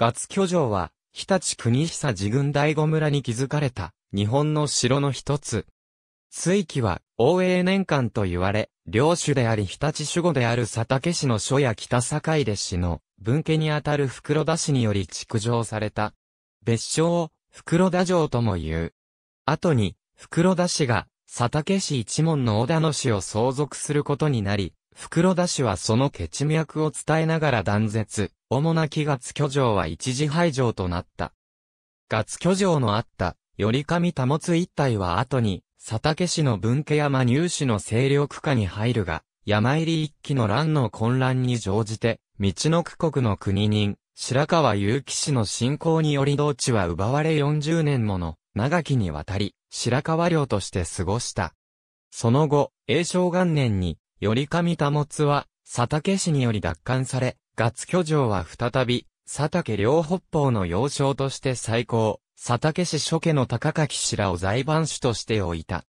ガツ巨城は、日立国久自軍醍醐村に築かれた、日本の城の一つ。水器は、応永年間と言われ、領主であり日立守護である佐竹氏の書や北堺で氏の、文家にあたる袋田氏により築城された。別称を、袋田城とも言う。後に、袋田氏が、佐竹氏一門の小田の氏を相続することになり、袋田氏はその血脈を伝えながら断絶、主な木月居城は一時廃城となった。月居城のあった、り上保つ一帯は後に、佐竹氏の分家山入氏の勢力下に入るが、山入り一揆の乱の混乱に乗じて、道の区国の国人、白川祐樹氏の侵攻により同地は奪われ40年もの、長きにわたり、白川領として過ごした。その後、永正元年に、り上保は、佐竹氏により奪還され、月巨城は再び、佐竹両北方の要衝として再興、佐竹氏諸家の高垣氏らを財番主として置いた。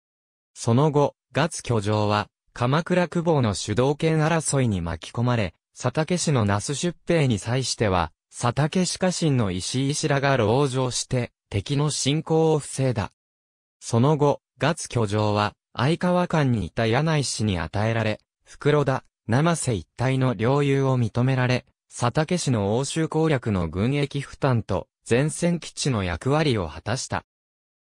その後、月巨城は、鎌倉久保の主導権争いに巻き込まれ、佐竹氏の那須出兵に際しては、佐竹氏家臣の石井氏らが籠城して、敵の侵攻を防いだ。その後、月巨城は、相川間にいた柳井氏に与えられ、袋田、生瀬一帯の領有を認められ、佐竹氏の欧州攻略の軍役負担と前線基地の役割を果たした。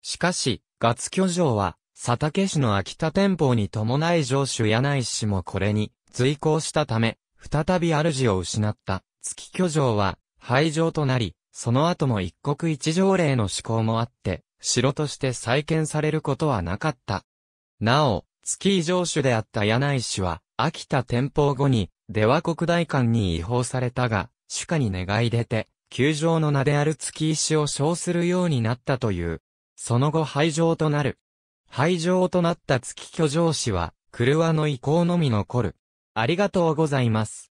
しかし、月巨城は、佐竹氏の秋田天保に伴い城主柳井氏もこれに随行したため、再び主を失った月巨城は廃城となり、その後も一国一条例の施行もあって、城として再建されることはなかった。なお、スキー上手であった柳井氏は、秋田天保後に、出羽国大館に違法されたが、主家に願い出て、球場の名である月石を称するようになったという。その後廃場となる。廃場となった月居城氏は、車の意向のみ残る。ありがとうございます。